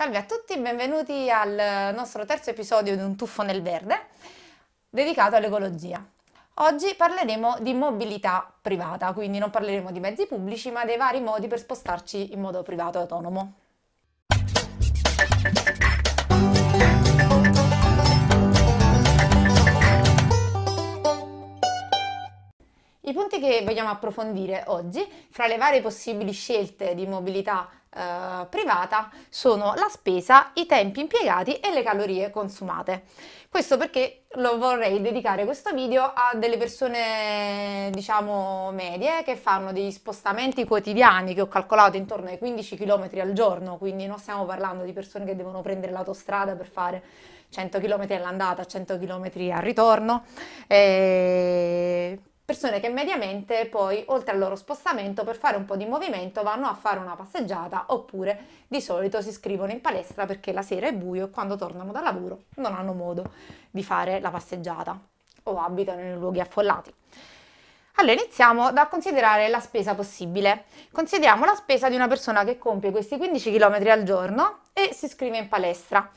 Salve a tutti benvenuti al nostro terzo episodio di Un tuffo nel verde dedicato all'ecologia. Oggi parleremo di mobilità privata, quindi non parleremo di mezzi pubblici ma dei vari modi per spostarci in modo privato e autonomo. I punti che vogliamo approfondire oggi, fra le varie possibili scelte di mobilità eh, privata sono la spesa, i tempi impiegati e le calorie consumate. Questo perché lo vorrei dedicare questo video a delle persone, diciamo, medie che fanno degli spostamenti quotidiani che ho calcolato intorno ai 15 km al giorno, quindi non stiamo parlando di persone che devono prendere l'autostrada per fare 100 km all'andata, 100 km al ritorno, eh, persone che mediamente poi oltre al loro spostamento per fare un po' di movimento vanno a fare una passeggiata oppure di solito si iscrivono in palestra perché la sera è buio e quando tornano da lavoro non hanno modo di fare la passeggiata o abitano in luoghi affollati. Allora iniziamo da considerare la spesa possibile. Consideriamo la spesa di una persona che compie questi 15 km al giorno e si iscrive in palestra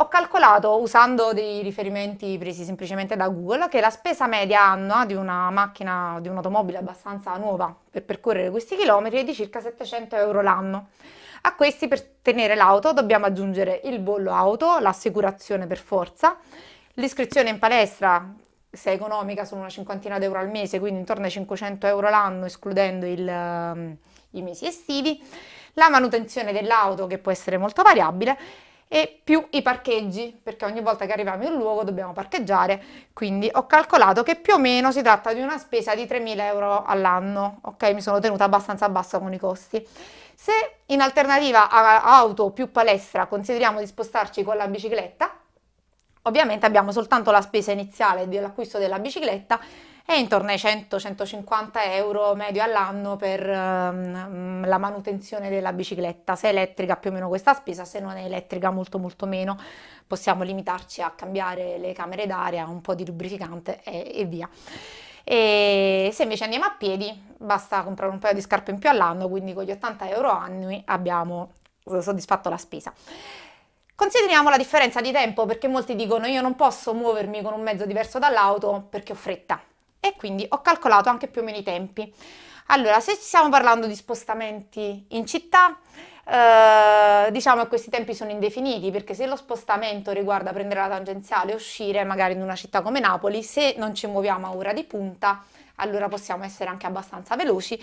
ho calcolato usando dei riferimenti presi semplicemente da Google che la spesa media annua di una macchina, di un'automobile abbastanza nuova per percorrere questi chilometri è di circa 700 euro l'anno. A questi per tenere l'auto dobbiamo aggiungere il bollo auto, l'assicurazione per forza, l'iscrizione in palestra se è economica sono una cinquantina d'euro al mese, quindi intorno ai 500 euro l'anno escludendo il, um, i mesi estivi, la manutenzione dell'auto che può essere molto variabile e più i parcheggi, perché ogni volta che arriviamo in un luogo dobbiamo parcheggiare, quindi ho calcolato che più o meno si tratta di una spesa di 3.000 euro all'anno, ok? Mi sono tenuta abbastanza bassa con i costi. Se in alternativa a auto più palestra consideriamo di spostarci con la bicicletta, ovviamente abbiamo soltanto la spesa iniziale dell'acquisto della bicicletta è intorno ai 100-150 euro medio all'anno per um, la manutenzione della bicicletta, se è elettrica più o meno questa spesa, se non è elettrica molto molto meno, possiamo limitarci a cambiare le camere d'aria, un po' di lubrificante e, e via. E se invece andiamo a piedi basta comprare un paio di scarpe in più all'anno, quindi con gli 80 euro annui abbiamo soddisfatto la spesa. Consideriamo la differenza di tempo perché molti dicono io non posso muovermi con un mezzo diverso dall'auto perché ho fretta e quindi ho calcolato anche più o meno i tempi. Allora, se stiamo parlando di spostamenti in città, eh, diciamo che questi tempi sono indefiniti perché se lo spostamento riguarda prendere la tangenziale e uscire magari in una città come Napoli, se non ci muoviamo a ora di punta, allora possiamo essere anche abbastanza veloci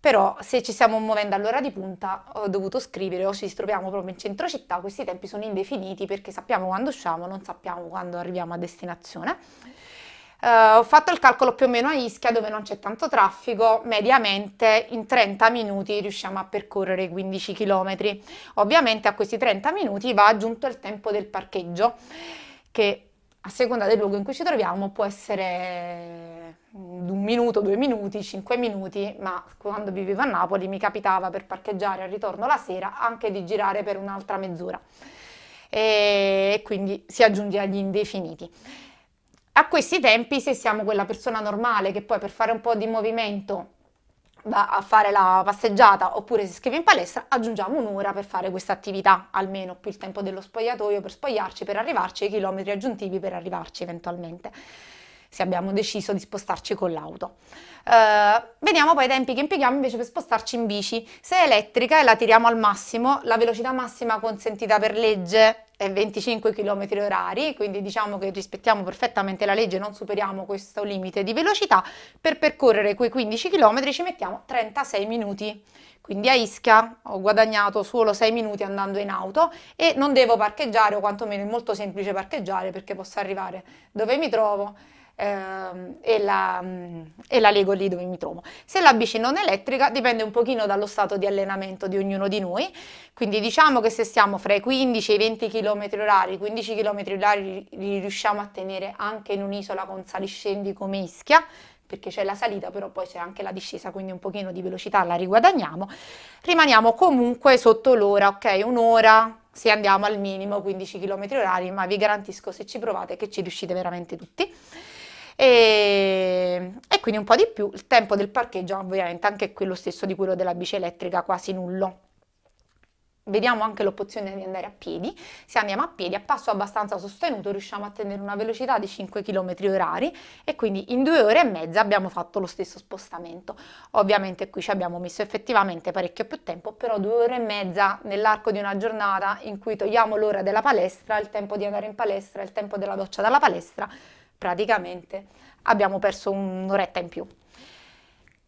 però se ci stiamo muovendo all'ora di punta ho dovuto scrivere o oh, ci troviamo proprio in centro città, questi tempi sono indefiniti perché sappiamo quando usciamo, non sappiamo quando arriviamo a destinazione. Uh, ho fatto il calcolo più o meno a Ischia dove non c'è tanto traffico, mediamente in 30 minuti riusciamo a percorrere 15 km. Ovviamente a questi 30 minuti va aggiunto il tempo del parcheggio che a seconda del luogo in cui ci troviamo può essere mm, un minuto, due minuti, cinque minuti, ma quando vivevo a Napoli mi capitava per parcheggiare al ritorno la sera anche di girare per un'altra mezz'ora e quindi si aggiunge agli indefiniti a questi tempi, se siamo quella persona normale che poi per fare un po' di movimento va a fare la passeggiata oppure si scrive in palestra, aggiungiamo un'ora per fare questa attività, almeno più il tempo dello spogliatoio per spogliarci, per arrivarci, e i chilometri aggiuntivi per arrivarci eventualmente, se abbiamo deciso di spostarci con l'auto. Uh, vediamo poi i tempi che impieghiamo invece per spostarci in bici. Se è elettrica e la tiriamo al massimo, la velocità massima consentita per legge e 25 km orari, quindi diciamo che rispettiamo perfettamente la legge, non superiamo questo limite di velocità, per percorrere quei 15 km ci mettiamo 36 minuti. Quindi a Ischia ho guadagnato solo 6 minuti andando in auto e non devo parcheggiare o quantomeno è molto semplice parcheggiare perché posso arrivare dove mi trovo ehm, e, la, mm, e la lego lì dove mi trovo. Se la bici non è elettrica dipende un pochino dallo stato di allenamento di ognuno di noi, quindi diciamo che se stiamo fra i 15 e i 20 km orari, 15 km orari li riusciamo a tenere anche in un'isola con saliscendi come Ischia, perché c'è la salita, però poi c'è anche la discesa, quindi un pochino di velocità la riguadagniamo. Rimaniamo comunque sotto l'ora, ok? Un'ora se andiamo al minimo 15 km orari, ma vi garantisco se ci provate che ci riuscite veramente tutti. E, e quindi un po' di più, il tempo del parcheggio ovviamente anche quello stesso di quello della bici elettrica, quasi nullo. Vediamo anche l'opzione di andare a piedi, se andiamo a piedi a passo abbastanza sostenuto riusciamo a tenere una velocità di 5 km orari e quindi in due ore e mezza abbiamo fatto lo stesso spostamento. Ovviamente qui ci abbiamo messo effettivamente parecchio più tempo, però due ore e mezza nell'arco di una giornata in cui togliamo l'ora della palestra, il tempo di andare in palestra, il tempo della doccia dalla palestra, praticamente abbiamo perso un'oretta in più.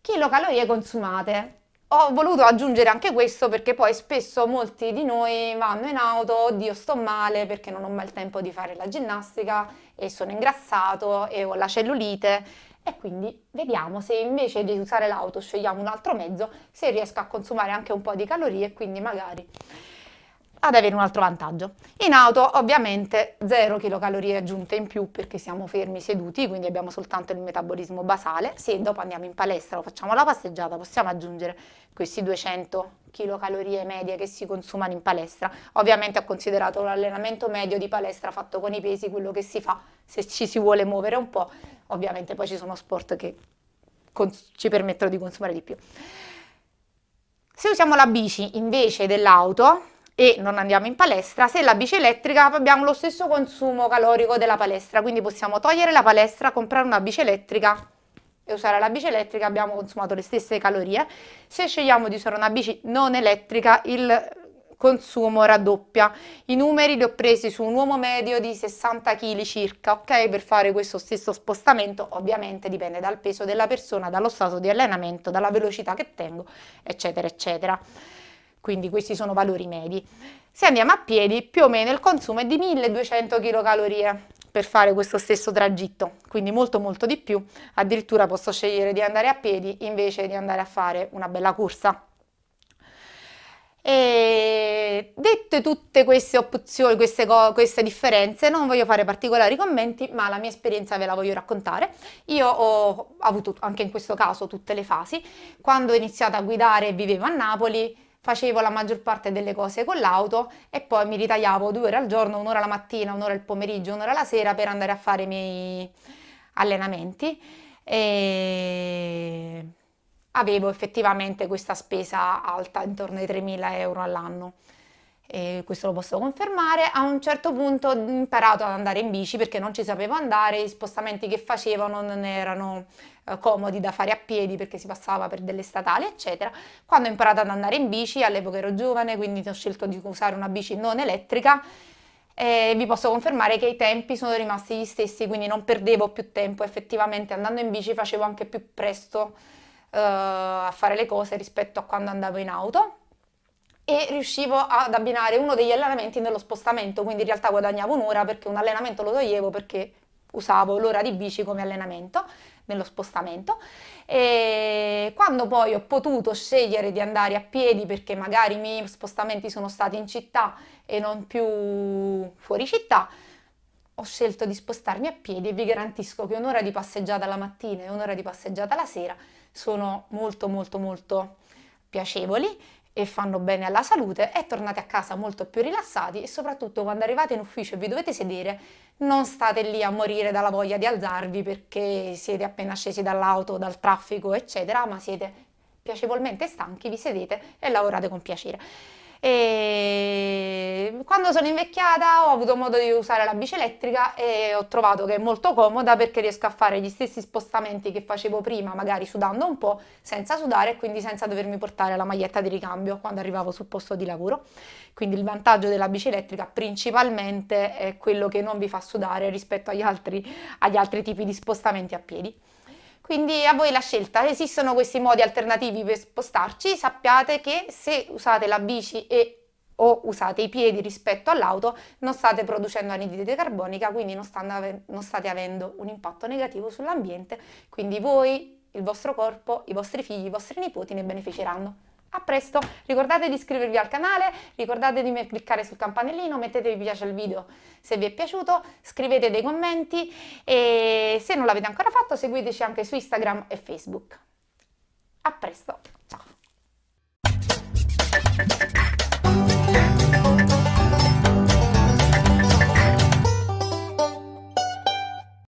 Chilocalorie consumate ho voluto aggiungere anche questo perché poi spesso molti di noi vanno in auto, oddio sto male perché non ho mai il tempo di fare la ginnastica e sono ingrassato e ho la cellulite e quindi vediamo se invece di usare l'auto scegliamo un altro mezzo, se riesco a consumare anche un po' di calorie e quindi magari ad avere un altro vantaggio. In auto ovviamente 0 kcal aggiunte in più perché siamo fermi seduti, quindi abbiamo soltanto il metabolismo basale. Se dopo andiamo in palestra o facciamo la passeggiata possiamo aggiungere questi 200 kcal medie che si consumano in palestra. Ovviamente ho considerato l'allenamento medio di palestra fatto con i pesi, quello che si fa se ci si vuole muovere un po'. Ovviamente poi ci sono sport che ci permettono di consumare di più. Se usiamo la bici invece dell'auto, e non andiamo in palestra, se la bici elettrica abbiamo lo stesso consumo calorico della palestra, quindi possiamo togliere la palestra, comprare una bici elettrica e usare la bici elettrica abbiamo consumato le stesse calorie. Se scegliamo di usare una bici non elettrica il consumo raddoppia. I numeri li ho presi su un uomo medio di 60 kg circa, ok? Per fare questo stesso spostamento ovviamente dipende dal peso della persona, dallo stato di allenamento, dalla velocità che tengo, eccetera, eccetera quindi questi sono valori medi. Se andiamo a piedi, più o meno il consumo è di 1200 kcal per fare questo stesso tragitto, quindi molto molto di più, addirittura posso scegliere di andare a piedi invece di andare a fare una bella corsa. E dette tutte queste opzioni, queste, queste, differenze, non voglio fare particolari commenti, ma la mia esperienza ve la voglio raccontare. Io ho avuto anche in questo caso tutte le fasi. Quando ho iniziato a guidare e vivevo a Napoli, facevo la maggior parte delle cose con l'auto e poi mi ritagliavo due ore al giorno, un'ora la mattina, un'ora il pomeriggio, un'ora la sera per andare a fare i miei allenamenti e avevo effettivamente questa spesa alta intorno ai 3.000 euro all'anno e questo lo posso confermare, a un certo punto ho imparato ad andare in bici perché non ci sapevo andare, gli spostamenti che facevo non erano eh, comodi da fare a piedi perché si passava per delle statali eccetera. Quando ho imparato ad andare in bici, all'epoca ero giovane quindi ho scelto di usare una bici non elettrica e vi posso confermare che i tempi sono rimasti gli stessi quindi non perdevo più tempo effettivamente andando in bici facevo anche più presto eh, a fare le cose rispetto a quando andavo in auto e riuscivo ad abbinare uno degli allenamenti nello spostamento, quindi in realtà guadagnavo un'ora perché un allenamento lo toglievo perché usavo l'ora di bici come allenamento nello spostamento e quando poi ho potuto scegliere di andare a piedi perché magari i miei spostamenti sono stati in città e non più fuori città ho scelto di spostarmi a piedi e vi garantisco che un'ora di passeggiata la mattina e un'ora di passeggiata la sera sono molto molto molto piacevoli e fanno bene alla salute e tornate a casa molto più rilassati e soprattutto quando arrivate in ufficio e vi dovete sedere non state lì a morire dalla voglia di alzarvi perché siete appena scesi dall'auto, dal traffico eccetera ma siete piacevolmente stanchi, vi sedete e lavorate con piacere. E quando sono invecchiata ho avuto modo di usare la bici elettrica e ho trovato che è molto comoda perché riesco a fare gli stessi spostamenti che facevo prima, magari sudando un po', senza sudare e quindi senza dovermi portare la maglietta di ricambio quando arrivavo sul posto di lavoro. Quindi il vantaggio della bici elettrica principalmente è quello che non vi fa sudare rispetto agli altri, agli altri tipi di spostamenti a piedi. Quindi a voi la scelta, esistono questi modi alternativi per spostarci, sappiate che se usate la bici e o usate i piedi rispetto all'auto, non state producendo anidride carbonica, quindi non, ave- non state avendo un impatto negativo sull'ambiente, quindi voi, il vostro corpo, i vostri figli, i vostri nipoti ne beneficeranno. A presto, ricordate di iscrivervi al canale, ricordate di cliccare sul campanellino, mettete mi piace al video se vi è piaciuto, scrivete dei commenti e se non l'avete ancora fatto seguiteci anche su Instagram e Facebook. A presto, ciao!